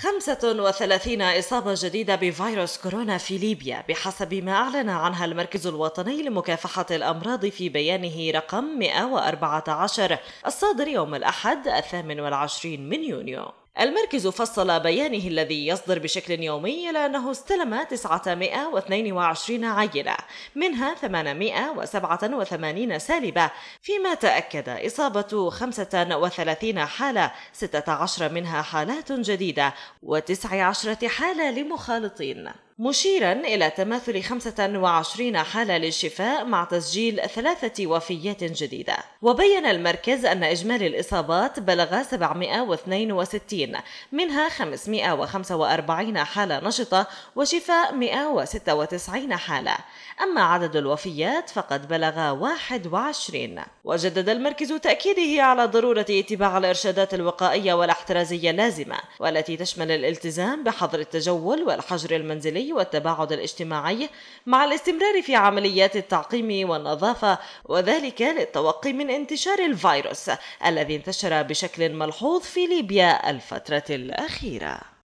35 إصابة جديدة بفيروس كورونا في ليبيا بحسب ما أعلن عنها المركز الوطني لمكافحة الأمراض في بيانه رقم 114 الصادر يوم الأحد الثامن والعشرين من يونيو المركز فصل بيانه الذي يصدر بشكل يومي إلى أنه استلم 922 عينة منها 887 سالبة فيما تأكد إصابة 35 حالة 16 منها حالات جديدة و19 حالة لمخالطين مشيرا إلى تماثل 25 حالة للشفاء مع تسجيل ثلاثة وفيات جديدة وبين المركز أن إجمالي الإصابات بلغ 762 منها 545 حالة نشطة وشفاء 196 حالة أما عدد الوفيات فقد بلغ 21 وجدد المركز تأكيده على ضرورة اتباع الإرشادات الوقائية والاحترازية اللازمة والتي تشمل الالتزام بحظر التجول والحجر المنزلي والتباعد الاجتماعي مع الاستمرار في عمليات التعقيم والنظافة وذلك للتوقي من انتشار الفيروس الذي انتشر بشكل ملحوظ في ليبيا الفترة الأخيرة